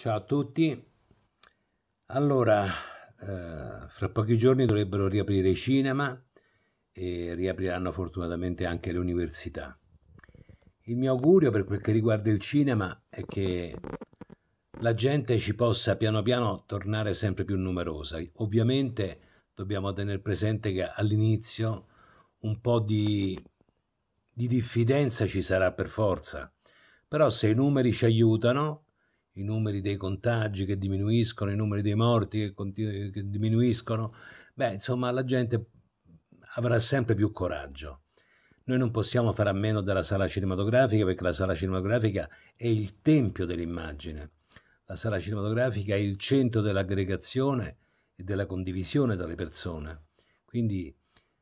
Ciao a tutti. Allora, eh, fra pochi giorni dovrebbero riaprire i cinema e riapriranno fortunatamente anche le università. Il mio augurio per quel che riguarda il cinema è che la gente ci possa piano piano tornare sempre più numerosa. Ovviamente dobbiamo tenere presente che all'inizio un po' di, di diffidenza ci sarà per forza, però se i numeri ci aiutano i numeri dei contagi che diminuiscono, i numeri dei morti che, continu- che diminuiscono, beh, insomma, la gente avrà sempre più coraggio. Noi non possiamo fare a meno della sala cinematografica perché la sala cinematografica è il tempio dell'immagine. La sala cinematografica è il centro dell'aggregazione e della condivisione dalle persone. Quindi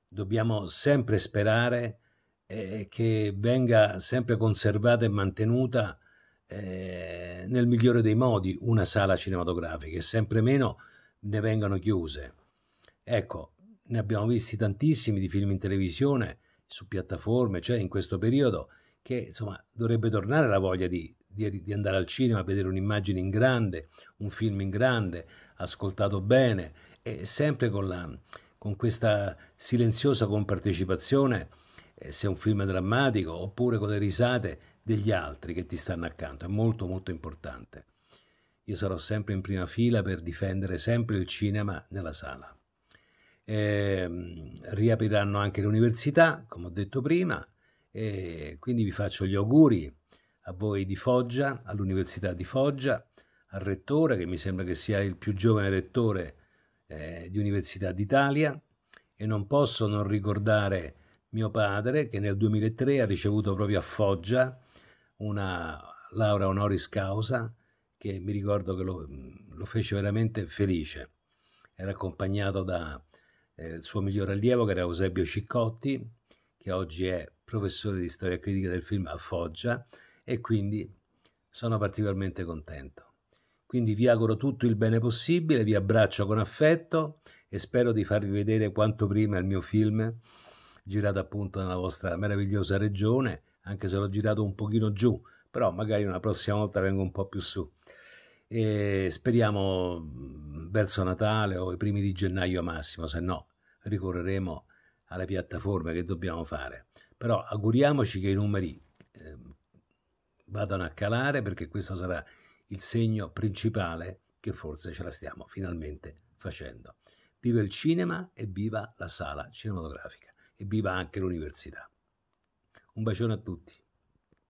dobbiamo sempre sperare eh, che venga sempre conservata e mantenuta eh, nel migliore dei modi una sala cinematografica e sempre meno ne vengano chiuse. Ecco, ne abbiamo visti tantissimi di film in televisione, su piattaforme, cioè in questo periodo, che insomma dovrebbe tornare la voglia di, di, di andare al cinema a vedere un'immagine in grande, un film in grande, ascoltato bene e sempre con, la, con questa silenziosa compartecipazione eh, se è un film drammatico oppure con le risate degli altri che ti stanno accanto. È molto molto importante. Io sarò sempre in prima fila per difendere sempre il cinema nella sala. Eh, riapriranno anche le università, come ho detto prima, e quindi vi faccio gli auguri a voi di Foggia, all'Università di Foggia, al rettore che mi sembra che sia il più giovane rettore eh, di Università d'Italia e non posso non ricordare mio padre che nel 2003 ha ricevuto proprio a Foggia una laurea honoris causa che mi ricordo che lo, lo fece veramente felice. Era accompagnato da eh, il suo migliore allievo che era Eusebio Ciccotti, che oggi è professore di storia critica del film a Foggia e quindi sono particolarmente contento. Quindi vi auguro tutto il bene possibile, vi abbraccio con affetto e spero di farvi vedere quanto prima il mio film girata appunto nella vostra meravigliosa regione, anche se l'ho girato un pochino giù, però magari una prossima volta vengo un po' più su. E speriamo mm, verso Natale o i primi di gennaio massimo, se no ricorreremo alle piattaforme che dobbiamo fare. Però auguriamoci che i numeri eh, vadano a calare perché questo sarà il segno principale che forse ce la stiamo finalmente facendo. Viva il cinema e viva la sala cinematografica e viva anche l'università. Un bacione a tutti.